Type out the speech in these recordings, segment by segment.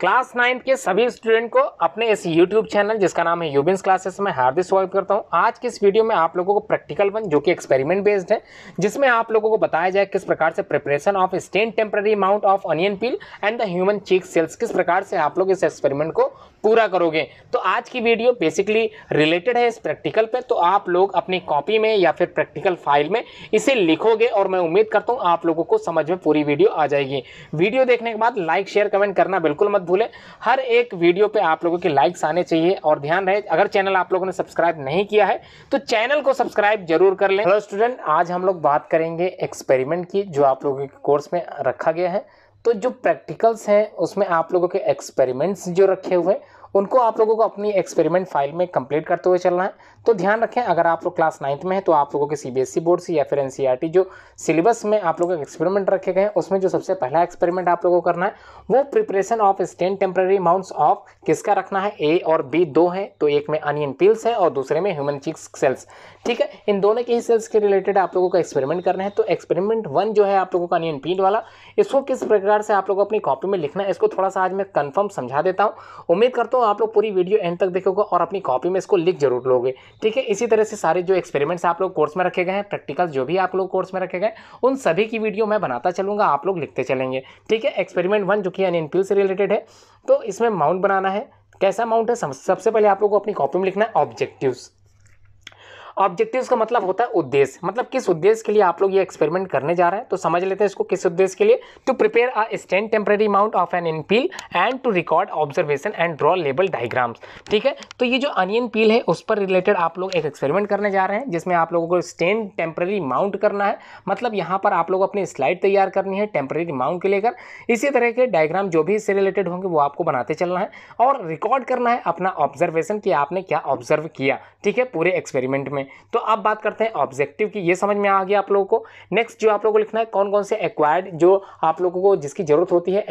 class ninth के सभी student को अपने इस यूट्यूब चैनल जिसका नाम है यूबिन्स क्लासेस में हार्दिक स्वागत करता हूं आज की इस वीडियो में आप लोगों को प्रैक्टिकल वन जो कि एक्सपेरिमेंट बेस्ड है जिसमें आप लोगों को बताया जाए किस प्रकार से preparation of stain temporary amount of onion peel and the human cheek cells किस प्रकार से आप लोग इस एक्सपेरिमेंट को पूरा करोगे तो आज की वीडियो बेसिकली रिलेटेड है इस प्रैक्टिकल पे तो आप लोग अपनी कॉपी में या फिर प्रैक्टिकल फाइल में इसे लिखोगे और मैं उम्मीद करता हूँ आप लोगों को समझ में पूरी वीडियो आ जाएगी वीडियो देखने के बाद लाइक शेयर कमेंट करना बिल्कुल मत भूलें हर एक वीडियो पर आप लोगों के लाइक्स आने चाहिए और ध्यान रहे अगर चैनल आप लोगों ने सब्सक्राइब नहीं किया है तो चैनल को सब्सक्राइब जरूर कर लें हेलो स्टूडेंट आज हम लोग बात करेंगे एक्सपेरिमेंट की जो आप लोगों के कोर्स में रखा गया है तो जो प्रैक्टिकल्स हैं उसमें आप लोगों के एक्सपेरिमेंट्स जो रखे हुए हैं उनको आप लोगों को अपनी एक्सपेरिमेंट फाइल में कंप्लीट करते हुए चलना है तो ध्यान रखें अगर आप लोग क्लास नाइन्थ में हैं तो आप लोगों के सीबीएसई बोर्ड e से या फिर एनसीईआरटी e जो सिलेबस में आप लोगों के एक्सपेरिमेंट रखे गए हैं उसमें जो सबसे पहला एक्सपेरिमेंट आप लोगों को करना है वो preparation of stain temporary amounts of किसका रखना है ए और बी दो है तो एक में अनियन पिल्स है और दूसरे में ह्यूमन चिक्स सेल्स ठीक है इन दोनों के ही सेल्स के रिलेटेड आप लोगों का एक्सपेरिमेंट करना है तो एक्सपेरिमेंट वन जो है आप लोगों का अनियन पील वाला इसको किस प्रकार से आप लोग अपनी कॉपी में लिखना है इसको थोड़ा सा आज मैं कन्फर्म समझा देता हूँ उम्मीद करता हूँ आप लोग पूरी वीडियो एंड तक देखोगे और अपनी कॉपी में इसको लिख जरूर लोगे ठीक है इसी तरह से सारे जो एक्सपेरिमेंट्स आप लोग कोर्स में रखे गए हैं प्रैक्टिकल जो भी आप लोग कोर्स में रखे गए उन सभी की वीडियो मैं बनाता चलूंगा आप लोग लिखते चलेंगे ठीक है एक्सपेरिमेंट वन जो कि एन से रिलेटेड है तो इसमें माउंट बनाना है कैसा माउंट है सबसे पहले आप लोग को अपनी कॉपी में लिखना है ऑब्जेक्टिव्स ऑब्जेक्टिव्स का मतलब होता है उद्देश्य मतलब किस उद्देश्य के लिए आप लोग ये एक्सपेरिमेंट करने जा रहे हैं तो समझ लेते हैं इसको किस उद्देश्य के लिए to prepare a stand temporary amount of an in peel and to record observation and draw label diagrams ठीक है तो ये जो अनियन पील है उस पर रिलेटेड आप लोग एक एक्सपेरिमेंट करने जा रहे हैं जिसमें आप लोगों को स्टैंड टेम्प्रेरी माउंट करना है मतलब यहाँ पर आप लोग अपनी स्लाइड तैयार करनी है टेम्प्रेरी माउंट के लेकर इसी तरह के डायग्राम जो भी इससे रिलेटेड होंगे वो आपको बनाते चलना है और रिकॉर्ड करना है अपना ऑब्जर्वेशन कि आपने क्या ऑब्जर्व किया ठीक है पूरे एक्सपेरिमेंट में हैं तो अब बात करते हैं ऑब्जेक्टिव की ये समझ में आ गया आप लोगों को नेक्स्ट जो आप लोगों को लिखना है कौन कौन से एक्वायर्ड जो आप लोगों को जिसकी ज़रूरत होती है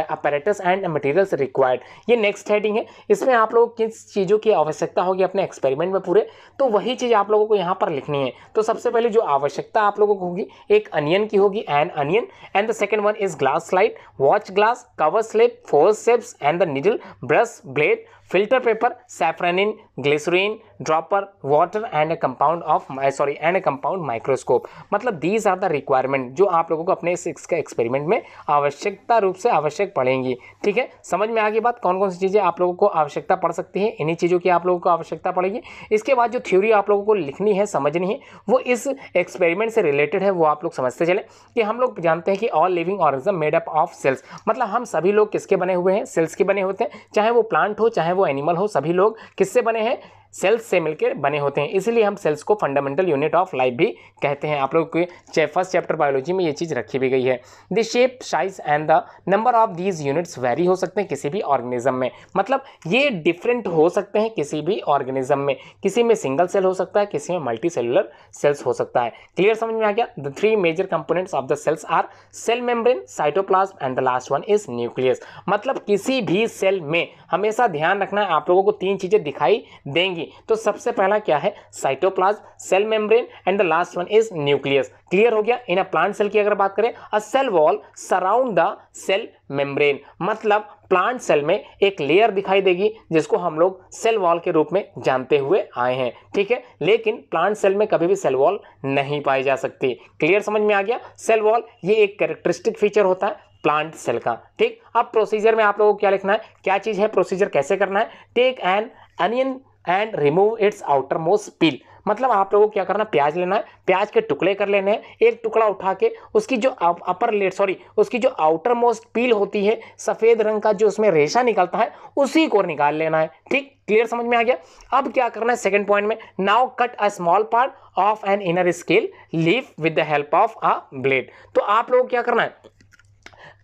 अपेरेटस एंड मटेरियल्स रिक्वायर्ड ये नेक्स्ट हेडिंग है इसमें आप लोग किस चीज़ों की आवश्यकता होगी अपने एक्सपेरिमेंट में पूरे तो वही चीज़ आप लोगों को यहाँ पर लिखनी है तो सबसे पहले जो आवश्यकता आप लोगों को होगी एक अनियन की होगी an onion and the second one is glass slide watch glass cover slip forceps and the needle brush blade filter paper safranin glycerine dropper water and compound of sorry and a compound microscope मतलब these are the requirement जो आप लोगों को अपने इस experiment में आवश्यकता रूप से आवश्यक पड़ेंगी ठीक है समझ में आगे बात कौन कौन सी चीज़ें आप लोगों को आवश्यकता पड़ सकती है इन्हीं चीज़ों की आप लोगों को आवश्यकता पड़ेगी इसके बाद जो थ्योरी आप लोगों को लिखनी है समझनी है वो इस एक्सपेरिमेंट से रिलेटेड है वो आप लोग समझते चले कि हम लोग जानते हैं कि all living organism made up of cells मतलब हम सभी लोग किसके बने हुए हैं सेल्स के बने होते हैं चाहे वो प्लांट हो चाहे वो एनिमल हो सभी लोग किससे बने हैं सेल्स से मिलकर बने होते हैं इसलिए हम सेल्स को फंडामेंटल यूनिट ऑफ लाइफ भी कहते हैं आप लोगों के फर्स्ट चैप्टर बायोलॉजी में ये चीज़ रखी भी गई है the shape size and the number of these units very हो सकते हैं किसी भी ऑर्गेनिज्म में मतलब ये डिफरेंट हो सकते हैं किसी भी ऑर्गेनिज्म में किसी में सिंगल सेल हो सकता है किसी में मल्टी सेलुलर सेल्स हो सकता है क्लियर समझ में आ गया the three major components of the cells are cell membrane cytoplasm and the last one is nucleus मतलब किसी भी सेल में हमेशा ध्यान रखना है आप लोगों को तीन चीज़ें दिखाई देंगी तो सबसे पहला क्या है cytoplasm cell membrane and the last one is nucleus clear हो गया इन अ प्लांट सेल की अगर बात करें a cell wall surround the cell membrane मतलब प्लांट सेल में एक लेयर दिखाई देगी जिसको हम लोग सेल वॉल के रूप में जानते हुए आए हैं ठीक है लेकिन प्लांट सेल में कभी भी सेल वॉल नहीं पाई जा सकती क्लियर समझ में आ गया सेल वॉल ये एक कैरेक्टरिस्टिक फीचर होता है प्लांट सेल का ठीक अब प्रोसीजर में आप लोगों को क्या लिखना है क्या चीज़ है प्रोसीजर कैसे करना है take an onion and remove its outermost peel मतलब आप लोगों को क्या करना प्याज लेना है प्याज के टुकड़े कर लेने हैं एक टुकड़ा उठा के उसकी जो अपर लेट सॉरी उसकी जो आउटर मोस्ट पील होती है सफ़ेद रंग का जो उसमें रेशा निकलता है उसी को निकाल लेना है ठीक क्लियर समझ में आ गया अब क्या करना है सेकेंड पॉइंट में now cut a small part of an inner scale leaf with the help of a blade तो आप लोग क्या करना है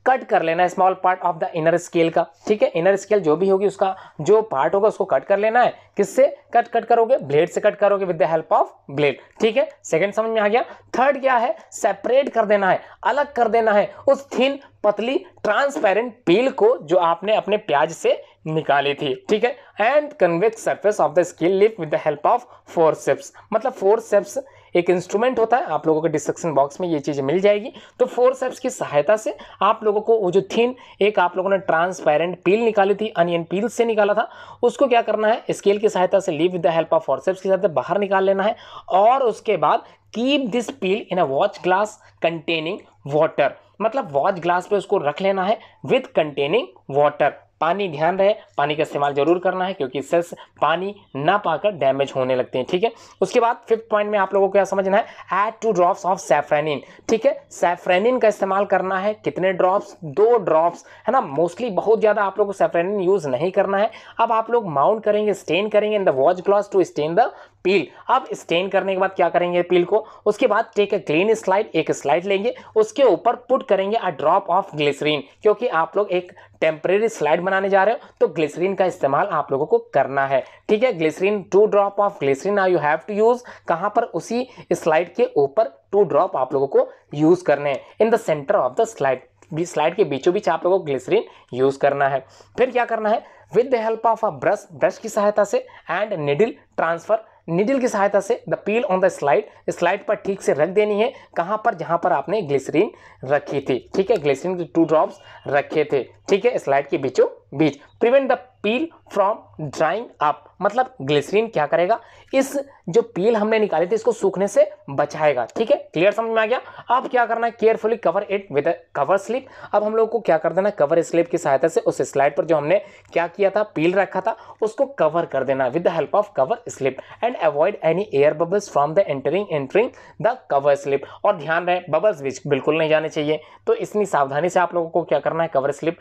कट कर लेना है small part of the inner scale का ठीक है इनर स्केल जो भी होगी उसका जो पार्ट होगा उसको कट कर लेना है किससे कट कट करोगे ब्लेड से कट करोगे with the help of blade ठीक है सेकंड समझ में आ गया थर्ड क्या है सेपरेट कर देना है अलग कर देना है उस थिन पतली ट्रांसपेरेंट पील को जो आपने अपने प्याज से निकाली थी ठीक है and convex surface of the scale leaf with the help of forceps मतलब फोर सेप्स एक इंस्ट्रूमेंट होता है आप लोगों को डिस्क्रिप्शन बॉक्स में ये चीज़ मिल जाएगी तो फोर सेप्स की सहायता से आप लोगों को वो जो थीन एक आप लोगों ने ट्रांसपेरेंट पील निकाली थी अनियन पील से निकाला था उसको क्या करना है स्केल की सहायता से leaf with the help of forceps की सहायता बाहर निकाल लेना है और उसके बाद keep this peel in a watch glass containing water मतलब वॉच ग्लास पे उसको रख लेना है विथ कंटेनिंग वाटर पानी ध्यान रहे पानी का इस्तेमाल ज़रूर करना है क्योंकि सेल्स पानी ना पाकर डैमेज होने लगते हैं ठीक है उसके बाद फिफ्थ पॉइंट में आप लोगों को क्या समझना है add two drops of safranin ठीक है सेफ्रेनिन का इस्तेमाल करना है कितने ड्रॉप्स दो ड्रॉप्स है ना मोस्टली बहुत ज़्यादा आप लोग को सेफ्रेनिन यूज़ नहीं करना है अब आप लोग माउंट करेंगे स्टेन करेंगे in the watch glass to stain the peel आप स्टेन करने के बाद क्या करेंगे पील को उसके बाद टेक ए क्लीन स्लाइड एक स्लाइड लेंगे उसके ऊपर पुट करेंगे अ ड्रॉप ऑफ ग्लिसरीन क्योंकि आप लोग एक टेम्परेरी स्लाइड बनाने जा रहे हो तो ग्लिसरीन का इस्तेमाल आप लोगों को करना है ठीक है glycerine two drop of glycerine I you have to use कहाँ पर उसी स्लाइड के ऊपर टू ड्रॉप आप लोगों को यूज़ करने हैं in the centre of the slide भी स्लाइड के बीचों बीच आप लोगों को ग्लिसरीन यूज़ करना है फिर क्या करना है with the help of a brush brush की सहायता से एंड निडिल ट्रांसफ़र निडिल की सहायता से the peel on the slide slide पर ठीक से रख देनी है कहाँ पर जहाँ पर आपने ग्लिसरीन रखी थी ठीक है ग्लिसरीन के टू ड्रॉप्स रखे थे ठीक है स्लाइड के बीचों बीच prevent the peel from drying up मतलब ग्लिसरीन क्या करेगा इस जो पील हमने निकाली थी इसको सूखने से बचाएगा ठीक है क्लियर समझ में आ गया अब क्या करना है carefully cover it with cover slip अब हम लोग को क्या कर देना कवर स्लिप की सहायता से उस स्लाइड पर जो हमने क्या किया था पील रखा था उसको कवर कर देना with the help of cover slip and avoid any air bubbles from the entering entering the cover slip और ध्यान रहे बबल्स बीच बिल्कुल नहीं जाने चाहिए तो इतनी सावधानी से आप लोगों को क्या करना है कवर स्लिप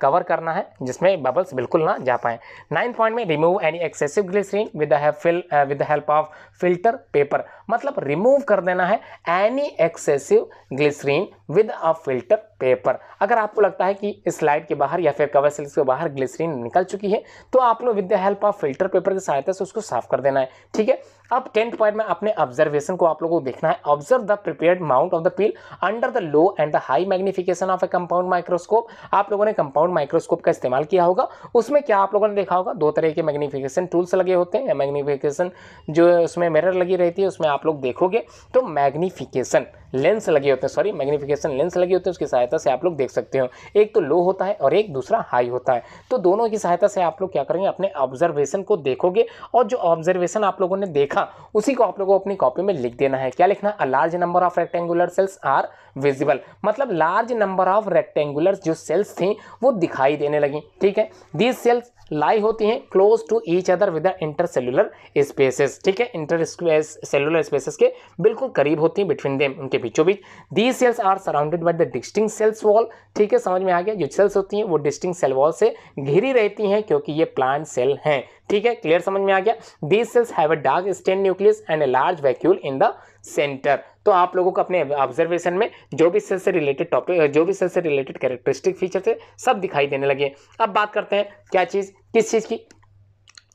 कवर करना है जिसमें बबल्स बिल्कुल ना ना जा पाएँ नाइन पॉइंट में remove any excessive glycerine with fill with help of filter paper मतलब रिमूव कर देना है any excessive glycerine with a filter paper अगर आपको लगता है कि स्लाइड के बाहर या फिर कवर सिल्स के बाहर ग्लिसरीन निकल चुकी है तो आप लोग with the help of filter paper की सहायता से उसको साफ कर देना है ठीक है अब टेंथ पॉइंट में अपने ऑब्जर्वेशन को आप लोगों को देखना है observe the prepared mount of the peel under the low and the high magnification of a compound microscope आप लोगों ने कंपाउंड माइक्रोस्कोप का इस्तेमाल किया होगा उसमें क्या आप लोगों ने देखा होगा दो तरह के मैग्निफिकेशन टूल्स लगे होते हैं मैग्निफिकेशन जो उसमें मिरर लगी रहती है उसमें आप लोग देखोगे तो मैग्निफिकेशन लेंस लगे होते हैं सॉरी मैग्निफिकेशन लेंस लगे होते हैं उसकी सहायता सहायता से आप लोग देख सकते हो एक तो लो होता है और एक दूसरा हाई होता है तो दोनों की सहायता से आप लोग क्या करेंगे अपने ऑब्जर्वेशन को देखोगे और जो ऑब्जर्वेशन आप लोगों ने देखा उसी को आप लोगों को अपनी कॉपी में लिख देना है क्या लिखना है large number of rectangular cells are visible मतलब लार्ज नंबर ऑफ रेक्टेंगुलर जो सेल्स थी वो दिखाई देने लगी ठीक है दीज सेल्स लाई होती हैं close to each other with intercellular spaces ठीक है इंटर सेलुलर स्पेसेस के बिल्कुल करीब होती हैं बिटवीन देम उनके बीचों बीच these cells are surrounded by the distinct cells wall ठीक है समझ में आ गया जो सेल्स होती हैं वो डिस्टिंग सेल वॉल से घिरी रहती हैं क्योंकि ये प्लांट सेल हैं ठीक है क्लियर समझ में आ गया these cells have a dark stain nucleus and a large vacuole in the centre तो आप लोगों को अपने ऑब्जर्वेशन में जो भी सेल से रिलेटेड टॉपिक जो भी सेल से रिलेटेड कैरेक्टरिस्टिक फीचर थे सब दिखाई देने लगे अब बात करते हैं क्या चीज़ किस चीज़ की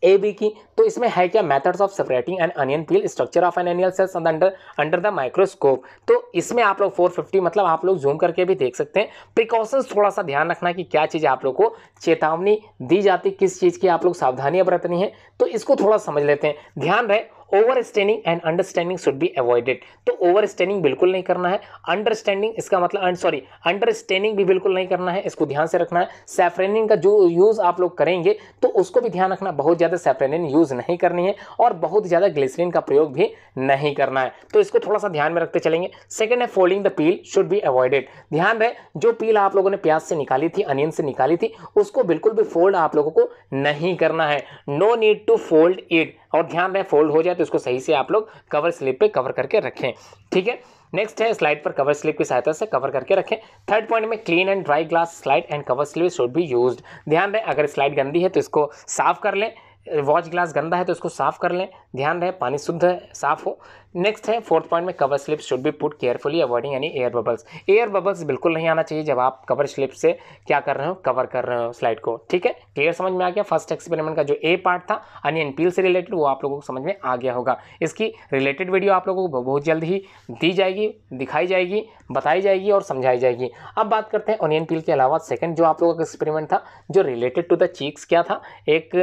ए बी की तो इसमें है क्या methods of separating an onion peel structure of an animal cells under under the microscope तो इसमें आप लोग 450 मतलब आप लोग जूम करके भी देख सकते हैं प्रिकॉशंस थोड़ा सा ध्यान रखना कि क्या चीज़ आप लोग को चेतावनी दी जाती किस चीज़ की आप लोग सावधानियाँ बरतनी है तो इसको थोड़ा समझ लेते हैं ध्यान रहे over standing and understanding should be avoided तो ओवर स्टैंडिंग बिल्कुल नहीं करना है अंडरस्टैंडिंग इसका मतलब सॉरी अंडरस्टैंडिंग भी बिल्कुल नहीं करना है इसको ध्यान से रखना है सेफ्रेनिंग का जो यूज़ आप लोग करेंगे तो उसको भी ध्यान रखना बहुत ज़्यादा सेफ्रेनिंग यूज़ यूज़ नहीं करनी है और बहुत ज़्यादा ग्लिसरीन का प्रयोग भी नहीं करना है तो इसको थोड़ा सा ध्यान में रखते चलेंगे सेकेंड है folding the peel should be avoided ध्यान रहे जो पील आप लोगों ने प्याज से निकाली थी अनियन से निकाली थी उसको बिल्कुल भी फोल्ड आप लोगों को नहीं करना है no need to fold it और ध्यान रहे फोल्ड हो जाए तो इसको सही से आप लोग कवर स्लिप पे कवर करके रखें ठीक है नेक्स्ट है स्लाइड पर कवर स्लिप की सहायता से कवर करके रखें थर्ड पॉइंट में clean and dry glass slide and cover slip should be used ध्यान रहे अगर स्लाइड गंदी है तो इसको साफ कर लें वॉच ग्लास गंदा है तो इसको साफ कर लें ध्यान रहे पानी शुद्ध है साफ हो नेक्स्ट है फोर्थ पॉइंट में cover slip should be put carefully avoiding any air bubbles air bubbles बिल्कुल नहीं आना चाहिए जब आप कवर स्लिप से क्या कर रहे हो कवर कर रहे हो स्लाइड को ठीक है क्लियर समझ में आ गया फर्स्ट एक्सपेरिमेंट का जो ए पार्ट था अनियन पील से रिलेटेड वो आप लोगों को समझ में आ गया होगा इसकी रिलेटेड वीडियो आप लोगों को बहुत जल्द ही दी जाएगी दिखाई जाएगी बताई जाएगी और समझाई जाएगी अब बात करते हैं अनियन पील के अलावा सेकेंड जो आप लोगों का एक्सपेरिमेंट था जो रिलेटेड टू द चीक्स क्या था एक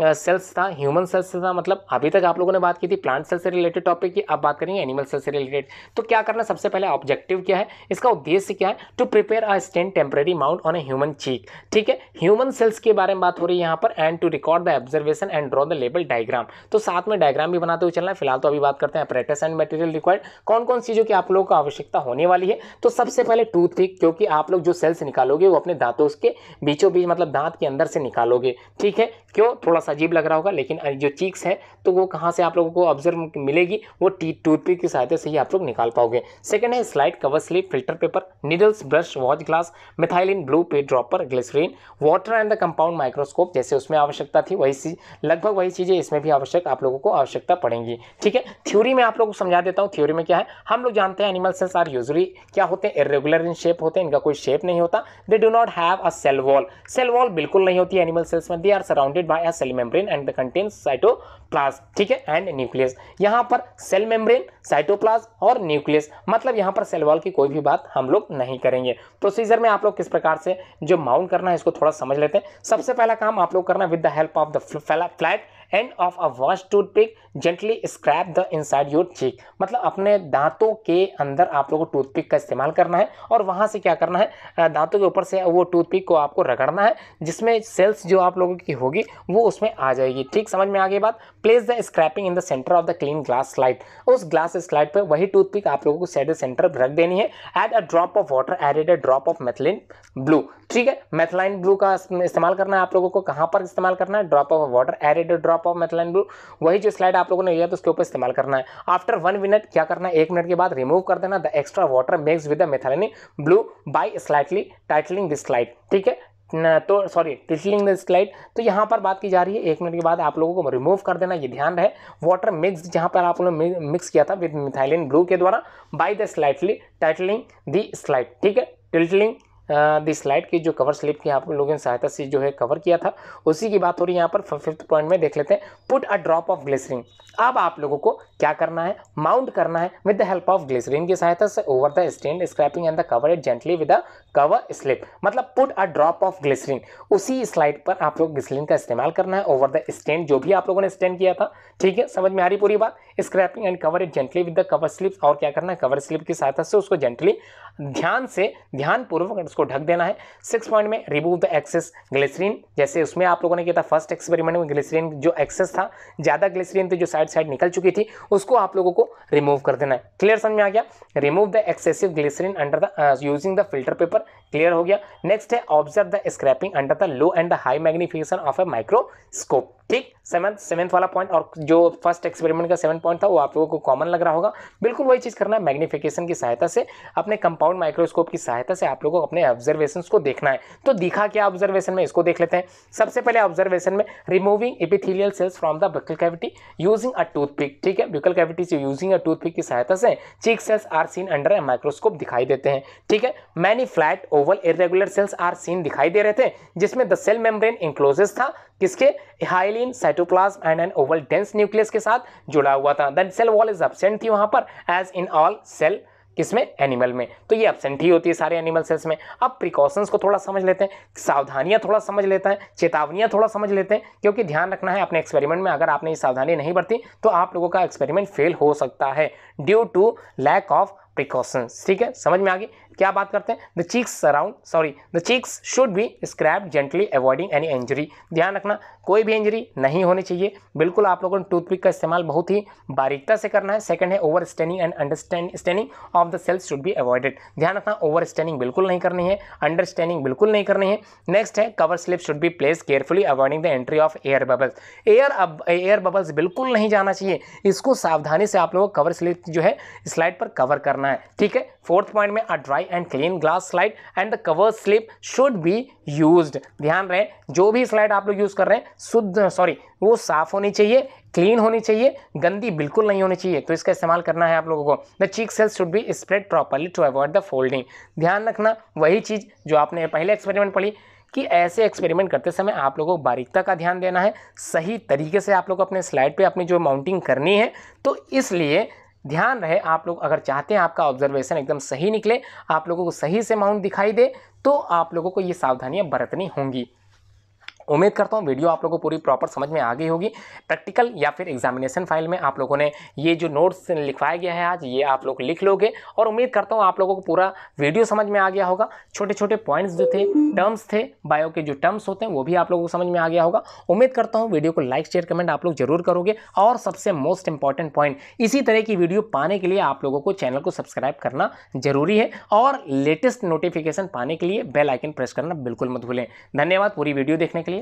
सेल्स था ह्यूमन सेल्स था मतलब अभी तक आप लोगों ने बात की थी प्लांट सेल से रिलेटेड टॉपिक की अब बात करेंगे एनिमल सेल से रिलेटेड तो क्या करना सबसे पहले ऑब्जेक्टिव क्या है इसका उद्देश्य क्या है to prepare a stained temporary mount on a human cheek ठीक है ह्यूमन सेल्स के बारे में बात हो रही है यहाँ पर and to record the observation and draw the label diagram तो साथ में डायग्राम भी बनाते हुए चलना है फिलहाल तो अभी बात करते हैं अपरेटस एंड मटेरियल रिक्वायर्ड कौन कौन चीज़ों की आप लोगों को आवश्यकता होने वाली है तो सबसे पहले टूथ पिक क्योंकि आप लोग जो सेल्स निकालोगे वो अपने दांतों के बीचों बीच मतलब दांत के अंदर से निकालोगे ठीक है क्यों थोड़ा थोड़ा सा अजीब लग रहा होगा लेकिन जो चीक्स है तो वो कहाँ से आप लोगों को ऑब्जर्व मिलेगी वो टी टूथपिक की सहायता से ही आप लोग निकाल पाओगे सेकेंड है slide cover slip filter paper needles brush watch glass methylene blue पे dropper glycerine water and the compound microscope जैसे उसमें आवश्यकता थी वही चीज लगभग वही चीज़ें इसमें भी आवश्यक आप लोगों को आवश्यकता पड़ेंगी ठीक है थ्योरी में आप लोगों को समझा देता हूँ थ्योरी में क्या है हम लोग जानते हैं एनिमल सेल्स आर यूजली क्या होते हैं इरेगुलर इन शेप होते हैं इनका कोई शेप नहीं होता they do not have a cell wall cell wall बिल्कुल नहीं होती एनिमल सेल्स में they are surrounded by a cell cell membrane and contains cytoplasm ठीक है एंड न्यूक्लियस यहाँ पर सेल मेम्ब्रेन साइटोप्लाज्म और न्यूक्लियस मतलब यहाँ पर सेल वॉल की कोई भी बात हम लोग नहीं करेंगे प्रोसीजर में आप लोग किस प्रकार से जो माउंट करना है इसको थोड़ा समझ लेते हैं सबसे पहला काम आप लोग करना with the help of the flat end of a wash toothpick gently scrape the inside your cheek मतलब अपने दांतों के अंदर आप लोगों को टूथपिक का इस्तेमाल करना है और वहाँ से क्या करना है दांतों के ऊपर से वो टूथपिक को आपको रगड़ना है जिसमें सेल्स जो आप लोगों की होगी वो उसमें आ जाएगी ठीक समझ में आ गई बात place the scraping in the centre of the clean glass slide उस ग्लास स्लाइड पर वही टूथपिक आप लोगों को सेड सेंटर रख देनी है add a drop of water added a drop of methylene blue ठीक है मेथिलाइन ब्लू का इस्तेमाल करना है आप लोगों को कहाँ पर इस्तेमाल करना है drop of water added a drop top of methylene blue वही जो स्लाइड आप लोगों ने लिया तो उसके ऊपर इस्तेमाल करना है आफ्टर वन मिनट क्या करना है एक मिनट के बाद रिमूव कर देना the extra water mix with the methylene blue by slightly tilting this slide ठीक है तो सॉरी टिटलिंग द स्लाइड तो यहाँ पर बात की जा रही है एक मिनट के बाद आप लोगों को रिमूव कर देना ये ध्यान रहे वाटर मिक्स जहाँ पर आप लोगों ने मिक्स किया था विद मिथाइलिन ब्लू के द्वारा by the slightly tilting the slide ठीक है टिटलिंग दिस स्लाइड की जो कवर स्लिप की आप लोगों ने सहायता से जो है कवर किया था उसी की बात हो रही है यहाँ पर फिफ्थ पॉइंट में देख लेते हैं put a drop of glycerine अब आप लोगों को क्या करना है माउंट करना है with the help of glycerine की सहायता से over the stand scraping and the cover it gently with the cover slip मतलब put a drop of glycerine उसी स्लाइड पर आप लोग ग्लिसरीन का इस्तेमाल करना है ओवर द स्टैंड जो भी आप लोगों ने स्टैंड किया था ठीक है समझ में आ रही पूरी बात scraping and cover it gently with the cover slip और क्या करना है कवर स्लिप की सहायता से उसको जेंटली ध्यान से ध्यानपूर्वक उसको ढक देना है सिक्स पॉइंट में रिमूव द एक्सेस ग्लिसरीन जैसे उसमें आप लोगों ने किया था फर्स्ट एक्सपेरिमेंट में ग्लिसरीन जो एक्सेस था ज़्यादा ग्लिसरीन थी जो साइड साइड निकल चुकी थी उसको आप लोगों को रिमूव कर देना है क्लियर समझ में आ गया remove the excessive glycerine under the using the filter paper clear हो गया नेक्स्ट है observe the scraping under the low and the high magnification of a microscope ठीक सेवंथ सेवंथ वाला पॉइंट और जो फर्स्ट एक्सपेरिमेंट का सेवन पॉइंट था वो आप लोगों को कॉमन लग रहा होगा बिल्कुल वही चीज़ करना है मैग्निफिकेशन की सहायता से अपने कंपाउंड माइक्रोस्कोप की सहायता से आप लोगों को अपने ऑब्जर्वेशन को देखना है तो दिखा क्या ऑब्जर्वेशन में इसको देख लेते हैं सबसे पहले ऑब्जर्वेशन में removing epithelial cells from the buccal cavity using a toothpick ठीक है सर्जिकल कैविटी से यूजिंग टूथपिक की सहायता से cheek cells are seen under microscope दिखाई देते हैं ठीक है many flat oval irregular cells are seen दिखाई दे रहे थे जिसमें द सेल मेम्ब्रेन इंक्लोजेस था किसके hyaline cytoplasm and an oval dense nucleus के साथ जुड़ा हुआ था that cell wall is absent थी वहां पर एज इन ऑल सेल किसमें एनिमल में तो ये एबसेंट ही होती है सारे एनिमल सेल्स में अब प्रिकॉशंस को थोड़ा समझ लेते हैं सावधानियाँ थोड़ा समझ लेते हैं चेतावनियाँ थोड़ा समझ लेते हैं क्योंकि ध्यान रखना है अपने एक्सपेरिमेंट में अगर आपने ये सावधानी नहीं बरती तो आप लोगों का एक्सपेरिमेंट फेल हो सकता है due to lack of precautions ठीक है समझ में आ गई क्या बात करते हैं the cheeks surround sorry the cheeks should be scrap gently avoiding any injury ध्यान रखना कोई भी इंजरी नहीं होनी चाहिए बिल्कुल आप लोगों ने टूथपिक का इस्तेमाल बहुत ही बारीकता से करना है सेकंड है over standing and understand standing of the cells should be avoided ध्यान रखना ओवर स्टैंडिंग बिल्कुल नहीं करनी है अंडरस्टैंडिंग बिल्कुल नहीं करनी है नेक्स्ट है cover slip should be place carefully avoiding the entry of air bubbles air air bubbles बिल्कुल नहीं जाना चाहिए इसको सावधानी से आप लोगों को कवर स्लिप जो है स्लाइड पर कवर करना है ठीक है फोर्थ पॉइंट में a dry and clean glass slide and the cover slip should be use ध्यान रहे जो भी स्लाइड आप लोग यूज़ कर रहे हैं शुद्ध सॉरी वो साफ़ होनी चाहिए क्लीन होनी चाहिए गंदी बिल्कुल नहीं होनी चाहिए तो इसका इस्तेमाल करना है आप लोगों को the cheek cells should be spread properly to avoid the folding ध्यान रखना वही चीज़ जो आपने पहले एक्सपेरिमेंट पढ़ी कि ऐसे एक्सपेरिमेंट करते समय आप लोगों को बारीकता का ध्यान देना है सही तरीके से आप लोग अपने स्लाइड पे अपनी जो माउंटिंग करनी है तो इसलिए ध्यान रहे आप लोग अगर चाहते हैं आपका ऑब्जर्वेशन एकदम सही निकले आप लोगों को सही से माउंट दिखाई दे तो आप लोगों को ये सावधानियाँ बरतनी होंगी उम्मीद करता हूँ वीडियो आप लोगों को पूरी प्रॉपर समझ में आ गई होगी प्रैक्टिकल या फिर एग्जामिनेशन फाइल में आप लोगों ने ये जो नोट्स लिखवाया गया है आज ये आप लोग लिख लोगे और उम्मीद करता हूँ आप लोगों को पूरा वीडियो समझ में आ गया होगा छोटे छोटे पॉइंट्स जो थे टर्म्स थे बायो के जो टर्म्स होते हैं वो भी आप लोगों को समझ में आ गया होगा उम्मीद करता हूँ वीडियो को लाइक शेयर कमेंट आप लोग जरूर करोगे और सबसे मोस्ट इंपॉर्टेंट पॉइंट इसी तरह की वीडियो पाने के लिए आप लोगों को चैनल को सब्सक्राइब करना जरूरी है और लेटेस्ट नोटिफिकेशन पाने के लिए बेल आइकन प्रेस करना बिल्कुल मत भूलें धन्यवाद पूरी वीडियो देखने के लिए